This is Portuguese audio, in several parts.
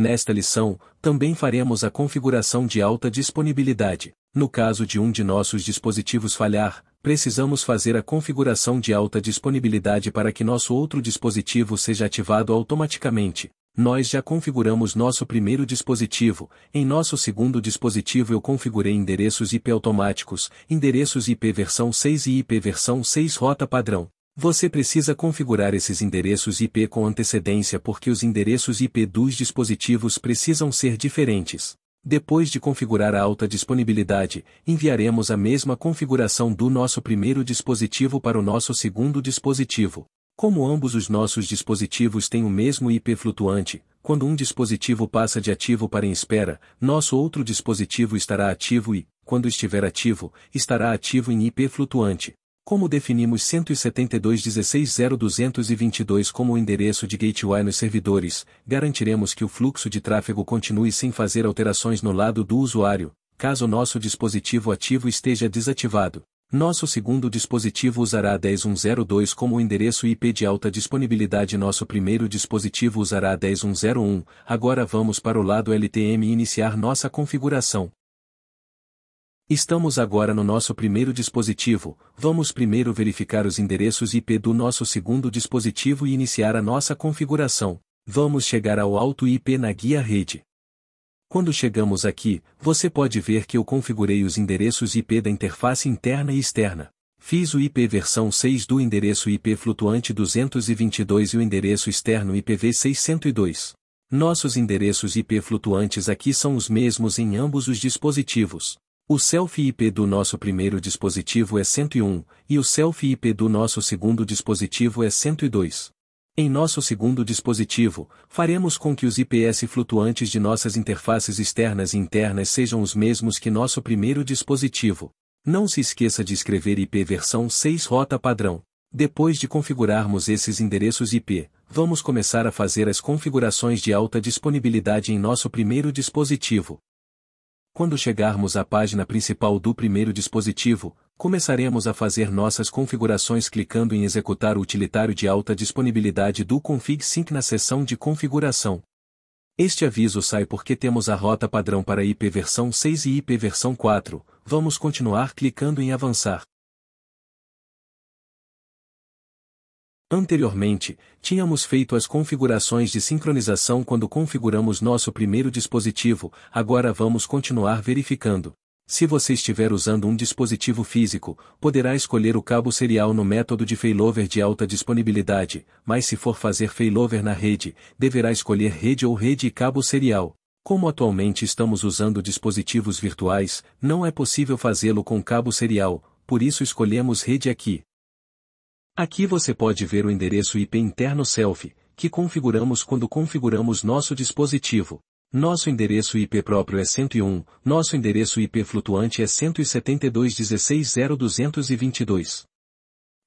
Nesta lição, também faremos a configuração de alta disponibilidade. No caso de um de nossos dispositivos falhar, precisamos fazer a configuração de alta disponibilidade para que nosso outro dispositivo seja ativado automaticamente. Nós já configuramos nosso primeiro dispositivo, em nosso segundo dispositivo eu configurei endereços IP automáticos, endereços IP versão 6 e IP versão 6 rota padrão. Você precisa configurar esses endereços IP com antecedência porque os endereços IP dos dispositivos precisam ser diferentes. Depois de configurar a alta disponibilidade, enviaremos a mesma configuração do nosso primeiro dispositivo para o nosso segundo dispositivo. Como ambos os nossos dispositivos têm o mesmo IP flutuante, quando um dispositivo passa de ativo para em espera, nosso outro dispositivo estará ativo e, quando estiver ativo, estará ativo em IP flutuante. Como definimos 172.16.0222 como o endereço de gateway nos servidores, garantiremos que o fluxo de tráfego continue sem fazer alterações no lado do usuário, caso nosso dispositivo ativo esteja desativado. Nosso segundo dispositivo usará 10102 como o endereço IP de alta disponibilidade. Nosso primeiro dispositivo usará 10101. Agora vamos para o lado LTM e iniciar nossa configuração. Estamos agora no nosso primeiro dispositivo, vamos primeiro verificar os endereços IP do nosso segundo dispositivo e iniciar a nossa configuração. Vamos chegar ao alto IP na guia rede. Quando chegamos aqui, você pode ver que eu configurei os endereços IP da interface interna e externa. Fiz o IP versão 6 do endereço IP flutuante 222 e o endereço externo IPv602. Nossos endereços IP flutuantes aqui são os mesmos em ambos os dispositivos. O selfie IP do nosso primeiro dispositivo é 101, e o selfie IP do nosso segundo dispositivo é 102. Em nosso segundo dispositivo, faremos com que os IPs flutuantes de nossas interfaces externas e internas sejam os mesmos que nosso primeiro dispositivo. Não se esqueça de escrever IP versão 6 rota padrão. Depois de configurarmos esses endereços IP, vamos começar a fazer as configurações de alta disponibilidade em nosso primeiro dispositivo. Quando chegarmos à página principal do primeiro dispositivo, começaremos a fazer nossas configurações clicando em Executar o utilitário de alta disponibilidade do Config Sync na seção de configuração. Este aviso sai porque temos a rota padrão para IP versão 6 e IP versão 4, vamos continuar clicando em Avançar. Anteriormente, tínhamos feito as configurações de sincronização quando configuramos nosso primeiro dispositivo, agora vamos continuar verificando. Se você estiver usando um dispositivo físico, poderá escolher o cabo serial no método de failover de alta disponibilidade, mas se for fazer failover na rede, deverá escolher rede ou rede e cabo serial. Como atualmente estamos usando dispositivos virtuais, não é possível fazê-lo com cabo serial, por isso escolhemos rede aqui. Aqui você pode ver o endereço IP interno self, que configuramos quando configuramos nosso dispositivo. Nosso endereço IP próprio é 101, nosso endereço IP flutuante é 172.16.0222.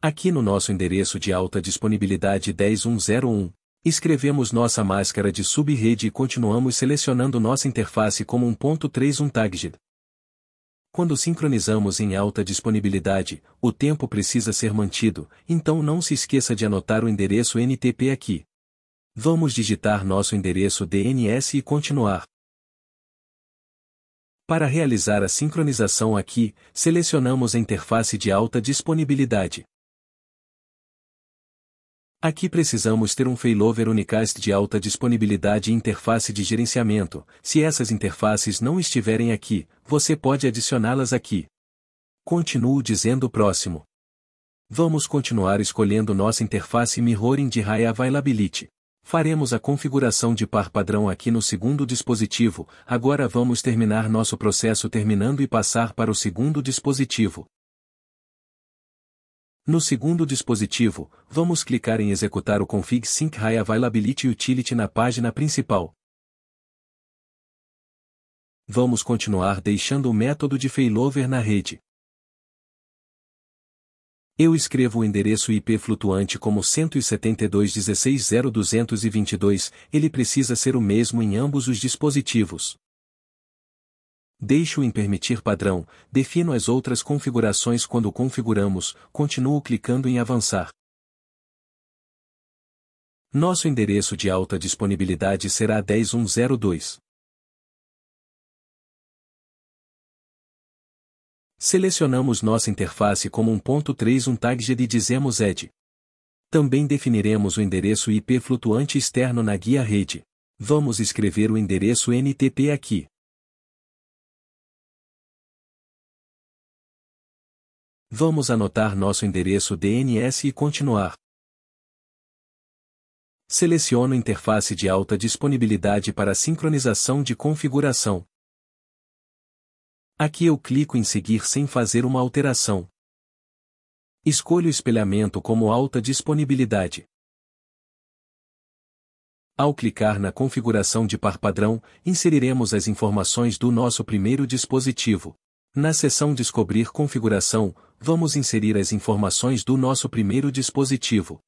Aqui no nosso endereço de alta disponibilidade 10101, escrevemos nossa máscara de sub rede e continuamos selecionando nossa interface como 1.31 tagged. Quando sincronizamos em alta disponibilidade, o tempo precisa ser mantido, então não se esqueça de anotar o endereço NTP aqui. Vamos digitar nosso endereço DNS e continuar. Para realizar a sincronização aqui, selecionamos a interface de alta disponibilidade. Aqui precisamos ter um failover unicast de alta disponibilidade e interface de gerenciamento. Se essas interfaces não estiverem aqui, você pode adicioná-las aqui. Continuo dizendo o próximo. Vamos continuar escolhendo nossa interface Mirroring de High Availability. Faremos a configuração de par padrão aqui no segundo dispositivo, agora vamos terminar nosso processo terminando e passar para o segundo dispositivo. No segundo dispositivo, vamos clicar em executar o config sync high availability utility na página principal. Vamos continuar deixando o método de failover na rede. Eu escrevo o endereço IP flutuante como 172.16.0.222, ele precisa ser o mesmo em ambos os dispositivos. Deixo em permitir padrão, defino as outras configurações quando configuramos, continuo clicando em avançar. Nosso endereço de alta disponibilidade será 10102. Selecionamos nossa interface como 1.3 um tagged e dizemos ED. Também definiremos o endereço IP flutuante externo na guia rede. Vamos escrever o endereço NTP aqui. Vamos anotar nosso endereço DNS e continuar. Seleciono interface de alta disponibilidade para sincronização de configuração. Aqui eu clico em seguir sem fazer uma alteração. Escolho espelhamento como alta disponibilidade. Ao clicar na configuração de par padrão, inseriremos as informações do nosso primeiro dispositivo. Na seção Descobrir configuração, vamos inserir as informações do nosso primeiro dispositivo.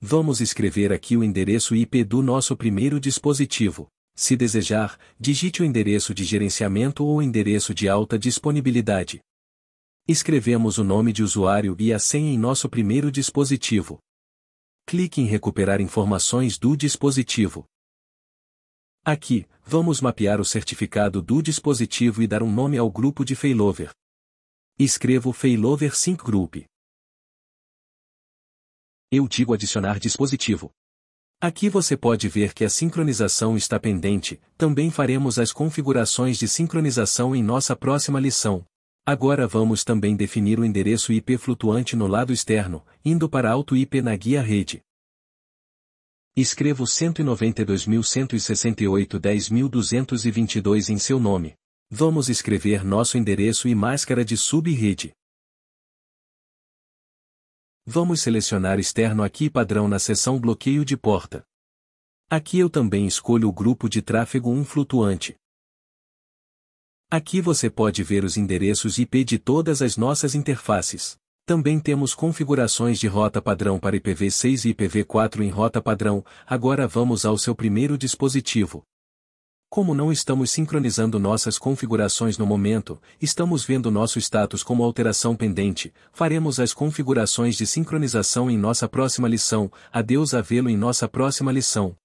Vamos escrever aqui o endereço IP do nosso primeiro dispositivo. Se desejar, digite o endereço de gerenciamento ou endereço de alta disponibilidade. Escrevemos o nome de usuário e a senha em nosso primeiro dispositivo. Clique em Recuperar informações do dispositivo. Aqui, vamos mapear o certificado do dispositivo e dar um nome ao grupo de failover. Escrevo failover sync group. Eu digo adicionar dispositivo. Aqui você pode ver que a sincronização está pendente, também faremos as configurações de sincronização em nossa próxima lição. Agora vamos também definir o endereço IP flutuante no lado externo, indo para alto IP na guia rede. Escrevo 192.168.10.222 em seu nome. Vamos escrever nosso endereço e máscara de sub-rede. Vamos selecionar externo aqui padrão na seção bloqueio de porta. Aqui eu também escolho o grupo de tráfego 1 flutuante. Aqui você pode ver os endereços IP de todas as nossas interfaces. Também temos configurações de rota padrão para IPv6 e IPv4 em rota padrão, agora vamos ao seu primeiro dispositivo. Como não estamos sincronizando nossas configurações no momento, estamos vendo nosso status como alteração pendente, faremos as configurações de sincronização em nossa próxima lição, adeus a vê-lo em nossa próxima lição.